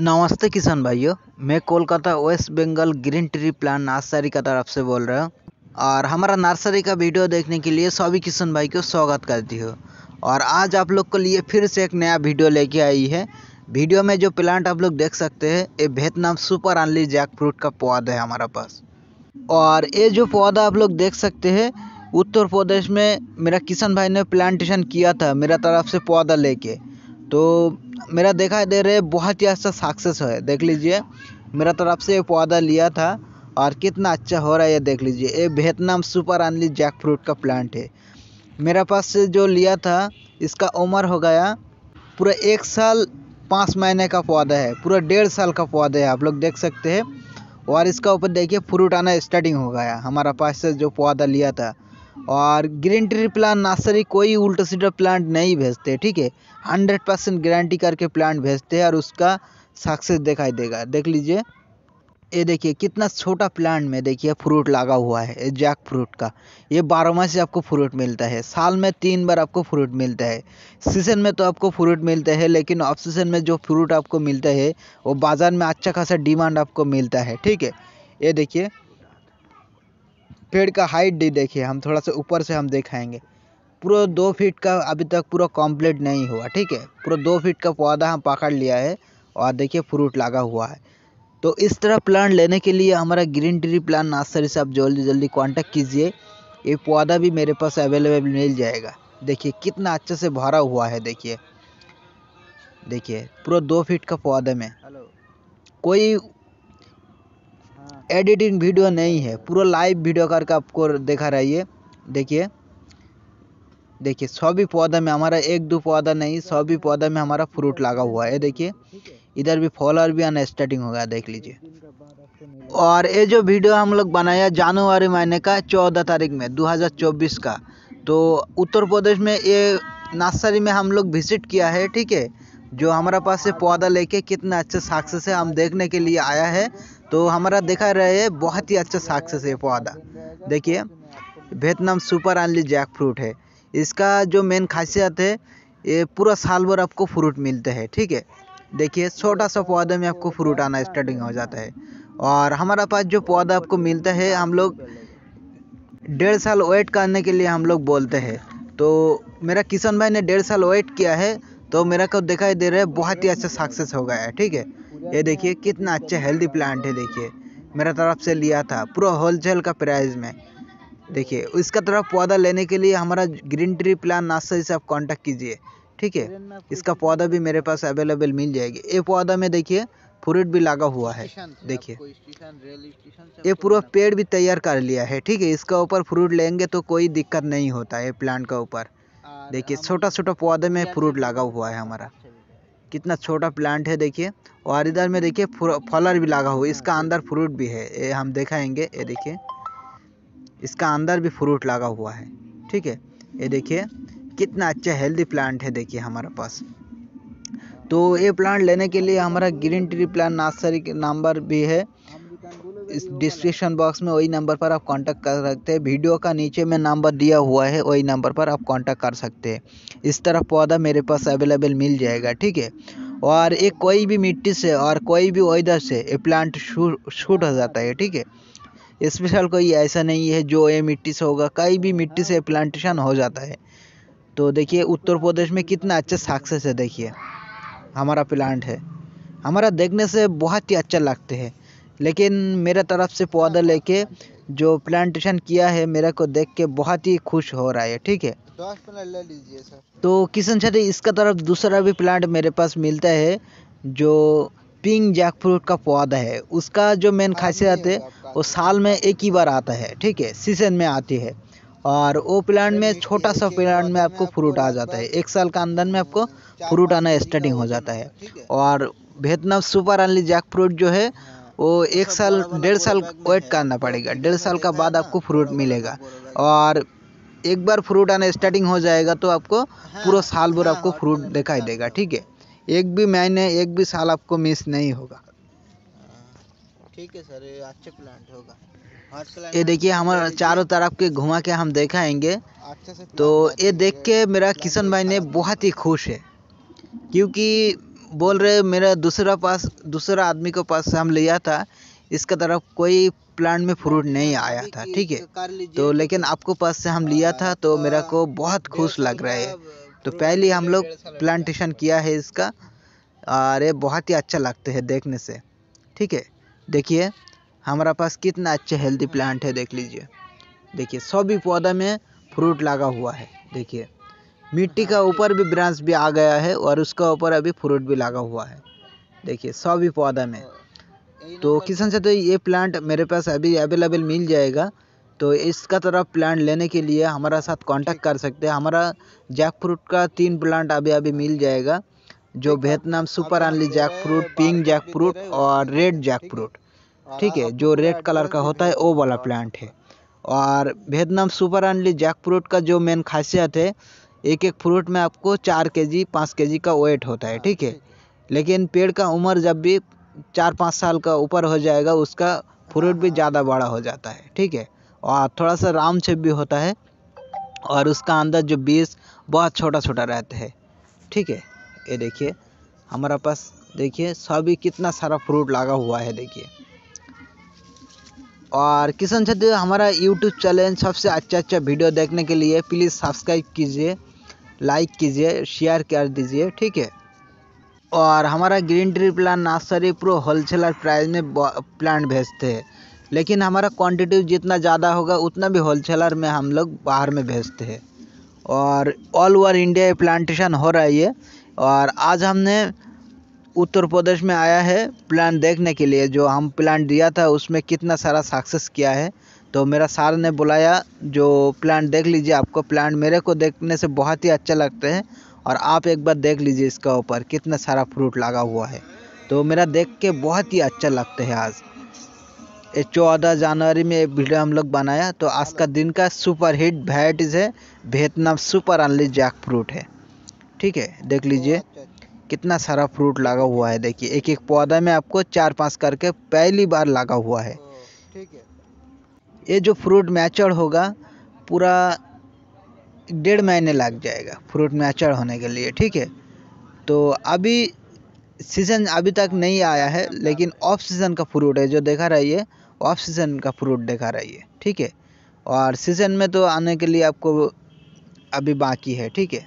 नमस्ते किसान भाइयों मैं Kolkata West Bengal green tree plan nursery का तरफ से बोल रहा हूँ और हमारा नर्सरी का वीडियो देखने के लिए सभी किसान भाई को स्वागत करती हूँ और आज आप लोग को लिए फिर से एक नया वीडियो लेके आई है वीडियो में जो प्लांट आप लोग देख सकते हैं ये Vietnam super early jackfruit का पौधा है हमारा पास और ये जो पौधा आप लोग देख सकते हैं उत्तर प्रदेश में मेरा किसान भाई ने प्लांटेशन किया था मेरा तरफ से पौधा लेके तो मेरा देखा दे रहे बहुत ही अच्छा सक्सेस है देख लीजिए मेरा तरफ से ये पौधा लिया था और कितना अच्छा हो रहा है ये देख लीजिए ये Vietnam super only Jack jackfruit का प्लांट है मेरा पास से जो लिया था इसका उम्र हो गया पूरा एक साल पाँच महीने का पौधा है पूरा डेढ़ साल का पौधा है आप लोग देख सकते हैं और इसका ऊपर देखिए फ्रूट आना स्टार्टिंग हो गया हमारा पास से जो पौधा लिया था और ग्रीन ट्री प्लांट नर्सरी कोई उल्टा सीधा प्लांट नहीं भेजते ठीक है हंड्रेड परसेंट गारंटी करके प्लांट भेजते हैं और उसका सक्सेस दिखाई देगा देख लीजिए ये देखिए कितना छोटा प्लांट में देखिए फ्रूट लगा हुआ है जैक फ्रूट का ये बारह माह से आपको फ्रूट मिलता है साल में तीन बार आपको फ्रूट मिलता है सीजन में तो आपको फ्रूट मिलता है लेकिन ऑफ सीजन में जो फ्रूट आपको मिलता है वो बाज़ार में अच्छा खासा डिमांड आपको मिलता है ठीक है ये देखिए पेड़ का हाइट नहीं देखिए हम थोड़ा सा ऊपर से हम दिखाएंगे पूरा दो फीट का अभी तक पूरा कंप्लीट नहीं हुआ ठीक है पूरा दो फीट का पौधा हम पकड़ लिया है और देखिए फ्रूट लगा हुआ है तो इस तरह प्लान लेने के लिए हमारा ग्रीन ट्री प्लान नर्सरी से आप जल्दी जल्दी कॉन्टैक्ट कीजिए ये पौधा भी मेरे पास अवेलेबल मिल जाएगा देखिए कितना अच्छे से भरा हुआ है देखिए देखिए पूरा दो फीट का पौधे में कोई एडिटिंग वीडियो नहीं है पूरा लाइव वीडियो करके आपको देखा रहिए है देखिए देखिए सभी पौधा में हमारा एक दो पौधा नहीं सभी पौधा में हमारा फ्रूट लगा हुआ है देखिए इधर भी फॉलोअर भी आना स्टार्टिंग हो गया देख लीजिए और ये जो वीडियो हम लोग बनाया जनवरी महीने का चौदह तारीख में 2024 का तो उत्तर प्रदेश में ये नर्सरी में हम लोग विजिट किया है ठीक है जो हमारा पास से पौधा लेके कितना अच्छे साक्ष है हम देखने के लिए आया है तो हमारा देखा रहे बहुत ही अच्छा सक्सेस है पौधा देखिए Vietnam super early Jack fruit है इसका जो मेन खासियत है ये पूरा साल भर आपको फ्रूट मिलते हैं ठीक है देखिए छोटा सा पौधा में आपको फ्रूट आना स्टार्टिंग हो जाता है और हमारा पास जो पौधा आपको मिलता है हम लोग डेढ़ साल वेट करने के लिए हम लोग बोलते हैं तो मेरा किशन भाई ने डेढ़ साल वेट किया है तो मेरा को दिखाई दे रहा है बहुत ही अच्छा सक्सेस हो गया है ठीक है ये देखिए कितना अच्छा हेल्दी प्लांट है देखिए मेरा तरफ से लिया था पूरा होलसेल का प्राइस में देखिए इसका तरफ पौधा लेने के लिए हमारा ग्रीन ट्री प्लान नार्सरी से आप कांटेक्ट कीजिए ठीक है इसका पौधा भी मेरे पास अवेलेबल मिल जाएगी ये पौधा में देखिए फ्रूट भी लगा हुआ है देखिए ये पूरा पेड़ भी तैयार कर लिया है ठीक है इसका ऊपर फ्रूट लेंगे तो कोई दिक्कत नहीं होता है प्लांट का ऊपर देखिए छोटा छोटा पौधे में फ्रूट लगा हुआ है हमारा कितना छोटा प्लांट है देखिए और इधर में देखिए फलर भी लगा हुआ है इसका अंदर फ्रूट भी है ये हम दिखाएंगे ये देखिए इसका अंदर भी फ्रूट लगा हुआ है ठीक है ये देखिए कितना अच्छा हेल्दी प्लांट है देखिए हमारे पास तो ये प्लांट लेने के लिए हमारा green tree plant nursery number भी है इस डिस्क्रिप्शन बॉक्स में वही नंबर पर आप कांटेक्ट कर सकते हैं वीडियो का नीचे में नंबर दिया हुआ है वही नंबर पर आप कांटेक्ट कर सकते हैं इस तरह पौधा मेरे पास अवेलेबल मिल जाएगा ठीक है और एक कोई भी मिट्टी से और कोई भी वेदर से ये प्लांट शूट हो जाता है ठीक है स्पेशल कोई ऐसा नहीं है जो ये मिट्टी से होगा कई भी मिट्टी से प्लांटेशन हो जाता है तो देखिए उत्तर प्रदेश में कितना अच्छा सक्सेस है देखिए हमारा प्लांट है हमारा देखने से बहुत ही अच्छा लगते हैं लेकिन मेरे तरफ से पौधा लेके जो प्लांटेशन किया है मेरे को देख के बहुत ही खुश हो रहा है ठीक है लीजिए सर तो किशन छठी इसका तरफ दूसरा भी प्लांट मेरे पास मिलता है जो पिंक जैक फ्रूट का पौधा है उसका जो मेन हाँ, खासियत है वो साल में एक ही बार आता है ठीक है सीजन में आती है और वो प्लांट में छोटा सा प्लांट में आपको फ्रूट आ जाता है एक साल का अंदर में आपको फ्रूट आना स्टार्टिंग हो जाता है और Vietnam super only Jack jackfruit जो है हाँ। वो एक साल डेढ़ साल वेट करना पड़ेगा डेढ़ साल का बाद आपको फ्रूट मिलेगा और एक बार फ्रूट आना स्टार्टिंग हो जाएगा तो आपको पूरा साल भर आपको फ्रूट दिखाई देगा ठीक है एक भी महीने एक भी साल आपको मिस नहीं होगा ठीक है सर अच्छे प्लांट होगा ये देखिए हमारा चारों तरफ के घुमा के हम देखाएंगे तो ये देख के मेरा किशन भाई ने बहुत ही खुश है क्योंकि बोल रहे मेरा दूसरा पास दूसरा आदमी के पास से हम लिया था इसका तरफ कोई प्लांट में फ्रूट नहीं आया था ठीक है तो लेकिन आपको पास से हम लिया था तो मेरा को बहुत खुश लग रहा है तो पहले हम लोग प्लांटेशन किया है इसका और ये बहुत ही अच्छा लगते है देखने से ठीक है देखिए हमारा पास कितना अच्छा हेल्दी प्लांट है देख लीजिए देखिए सभी पौधा में फ्रूट लगा हुआ है देखिए मिट्टी का ऊपर भी ब्रांच भी आ गया है और उसका ऊपर अभी फ्रूट भी लगा हुआ है देखिए ही पौधा में तो किसान से तो ये प्लांट मेरे पास अभी अवेलेबल मिल जाएगा तो इसका तरफ प्लांट लेने के लिए हमारा साथ कांटेक्ट कर सकते हैं हमारा जैक फ्रूट का तीन प्लांट अभी अभी मिल जाएगा जो Vietnam super early jackfruit pink jackfruit और रेड जैक फ्रूट ठीक है जो रेड कलर का होता है वो वाला प्लांट है और Vietnam super early jackfruit का जो मेन खासियत है एक एक फ्रूट में आपको चार के जी पाँच के जी का वेट होता है ठीक है लेकिन पेड़ का उम्र जब भी चार पाँच साल का ऊपर हो जाएगा उसका फ्रूट भी ज़्यादा बड़ा हो जाता है ठीक है और थोड़ा सा राम छेप भी होता है और उसका अंदर जो बीज बहुत छोटा छोटा रहता है ठीक है ये देखिए हमारा पास देखिए सभी कितना सारा फ्रूट लगा हुआ है देखिए और किशन छत्र हमारा यूट्यूब चैनल सबसे अच्छा अच्छा वीडियो देखने के लिए प्लीज़ सब्सक्राइब कीजिए लाइक कीजिए शेयर कर दीजिए ठीक है और हमारा green tree plan nursery pro wholesaler price में प्लांट भेजते हैं लेकिन हमारा क्वांटिटी जितना ज़्यादा होगा उतना भी होलसेलर में हम लोग बाहर में भेजते हैं और ऑल ओवर इंडिया प्लांटेशन हो रहा है और आज हमने उत्तर प्रदेश में आया है प्लान देखने के लिए जो हम प्लान दिया था उसमें कितना सारा सक्सेस किया है तो मेरा सार ने बुलाया जो प्लान देख लीजिए आपको प्लान मेरे को देखने से बहुत ही अच्छा लगता है और आप एक बार देख लीजिए इसका ऊपर कितना सारा फ्रूट लगा हुआ है तो मेरा देख के बहुत ही अच्छा लगता है आज ये चौदह जनवरी में वीडियो हम लोग बनाया तो आज का दिन का सुपर हिट वैराइटीज़ है Vietnam super only Jack fruit है ठीक है देख लीजिए कितना सारा फ्रूट लगा हुआ है देखिए एक एक पौधा में आपको चार पांच करके पहली बार लगा हुआ है हाँ, ठीक है ये जो फ्रूट मैचर होगा पूरा डेढ़ महीने लग जाएगा फ्रूट मैचर होने के लिए ठीक है तो अभी सीज़न अभी तक नहीं आया है लेकिन ऑफ सीज़न का फ्रूट है जो देखा रहिए ऑफ सीज़न का फ्रूट देखा रहिए ठीक है और सीज़न में तो आने के लिए आपको अभी बाकी है ठीक है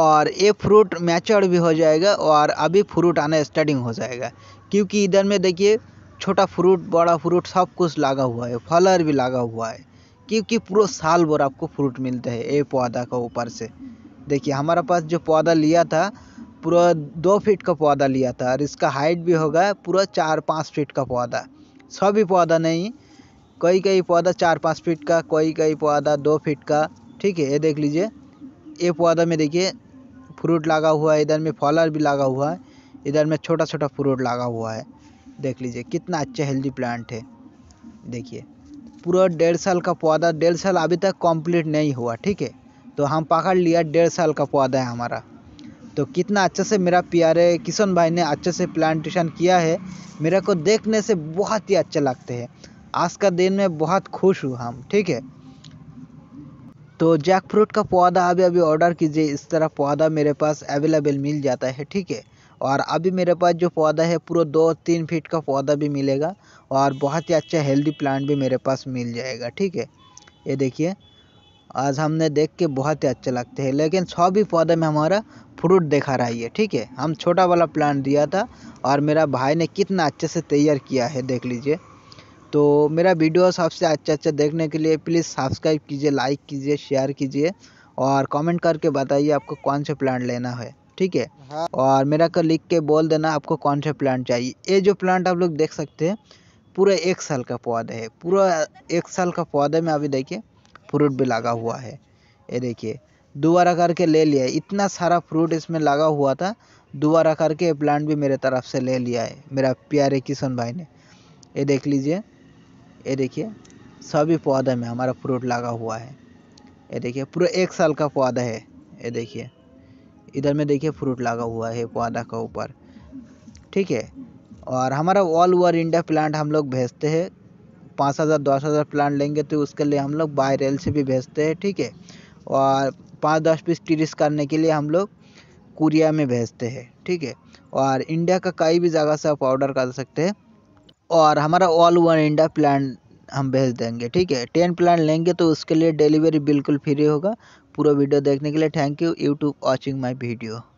और ये फ्रूट मैचर भी हो जाएगा और अभी फ्रूट आना स्टार्टिंग हो जाएगा क्योंकि इधर में देखिए छोटा फ्रूट बड़ा फ्रूट सब कुछ लगा हुआ है फलर भी लगा हुआ है क्योंकि पूरा साल भर आपको फ्रूट मिलता है ये पौधा का ऊपर से देखिए हमारे पास जो पौधा लिया था पूरा दो फीट का पौधा लिया था और इसका हाइट भी होगा पूरा चार पाँच फीट का पौधा सभी पौधा नहीं कई कई पौधा चार पाँच फीट का कोई कई पौधा दो फीट का ठीक है ये देख लीजिए ये पौधा में देखिए फ्रूट लगा हुआ है इधर में फॉलर भी लगा हुआ है इधर में छोटा छोटा फ्रूट लगा हुआ है देख लीजिए कितना अच्छा हेल्दी प्लांट है देखिए पूरा डेढ़ साल का पौधा डेढ़ साल अभी तक कंप्लीट नहीं हुआ ठीक है तो हम पकड़ लिया डेढ़ साल का पौधा है हमारा तो कितना अच्छे से मेरा प्यारे किशन भाई ने अच्छे से प्लांटेशन किया है मेरे को देखने से बहुत ही अच्छा लगते हैं आज का दिन में बहुत खुश हूँ हम ठीक है तो जैक फ्रूट का पौधा अभी अभी ऑर्डर कीजिए इस तरह पौधा मेरे पास अवेलेबल मिल जाता है ठीक है और अभी मेरे पास जो पौधा है पूरा दो तीन फीट का पौधा भी मिलेगा और बहुत ही अच्छा हेल्दी प्लांट भी मेरे पास मिल जाएगा ठीक है ये देखिए आज हमने देख के बहुत ही अच्छे लगते हैं लेकिन सभी पौधे में हमारा फ्रूट दिखा रहा है ठीक है हम छोटा वाला प्लांट दिया था और मेरा भाई ने कितना अच्छे से तैयार किया है देख लीजिए तो मेरा वीडियो सबसे अच्छा अच्छा देखने के लिए प्लीज़ सब्सक्राइब कीजिए लाइक कीजिए शेयर कीजिए और कमेंट करके बताइए आपको कौन सा प्लांट लेना है ठीक है हाँ। और मेरा को लिख के बोल देना आपको कौन सा प्लांट चाहिए ये जो प्लांट आप लोग देख सकते हैं पूरा एक साल का पौधा है पूरा एक साल का पौधे में अभी देखिए फ्रूट भी लगा हुआ है ये देखिए दोबारा करके ले लिया है इतना सारा फ्रूट इसमें लगा हुआ था दोबारा करके प्लांट भी मेरे तरफ से ले लिया है मेरा प्यारे किशन भाई ने ये देख लीजिए ये देखिए सभी पौधे में हमारा फ्रूट लगा हुआ है ये देखिए पूरा एक साल का पौधा है ये देखिए इधर में देखिए फ्रूट लगा हुआ है पौधा का ऊपर ठीक है और हमारा ऑल ओवर इंडिया प्लांट हम लोग भेजते हैं पाँच हज़ार दस हज़ार प्लांट लेंगे तो उसके लिए हम लोग बाय रेल से भी भेजते हैं ठीक है और पाँच दस पीस टीरिस करने के लिए हम लोग कुरिया में भेजते हैं ठीक है और इंडिया का कई भी जगह से आप ऑर्डर कर सकते हैं और हमारा ऑल वन इंडिया प्लान हम भेज देंगे ठीक है टेन प्लान लेंगे तो उसके लिए डिलीवरी बिल्कुल फ्री होगा पूरा वीडियो देखने के लिए thank you YouTube watching my video